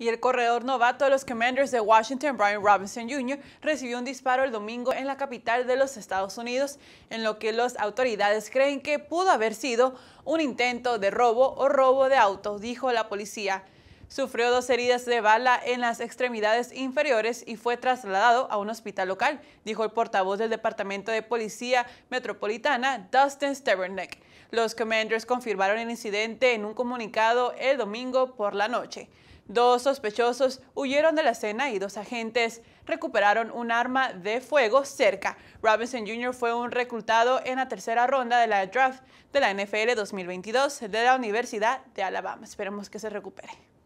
y el corredor novato de los Commanders de Washington, Brian Robinson Jr., recibió un disparo el domingo en la capital de los Estados Unidos, en lo que las autoridades creen que pudo haber sido un intento de robo o robo de auto, dijo la policía. Sufrió dos heridas de bala en las extremidades inferiores y fue trasladado a un hospital local, dijo el portavoz del Departamento de Policía Metropolitana, Dustin Steverneck. Los Commanders confirmaron el incidente en un comunicado el domingo por la noche. Dos sospechosos huyeron de la escena y dos agentes recuperaron un arma de fuego cerca. Robinson Jr. fue un reclutado en la tercera ronda de la draft de la NFL 2022 de la Universidad de Alabama. Esperemos que se recupere.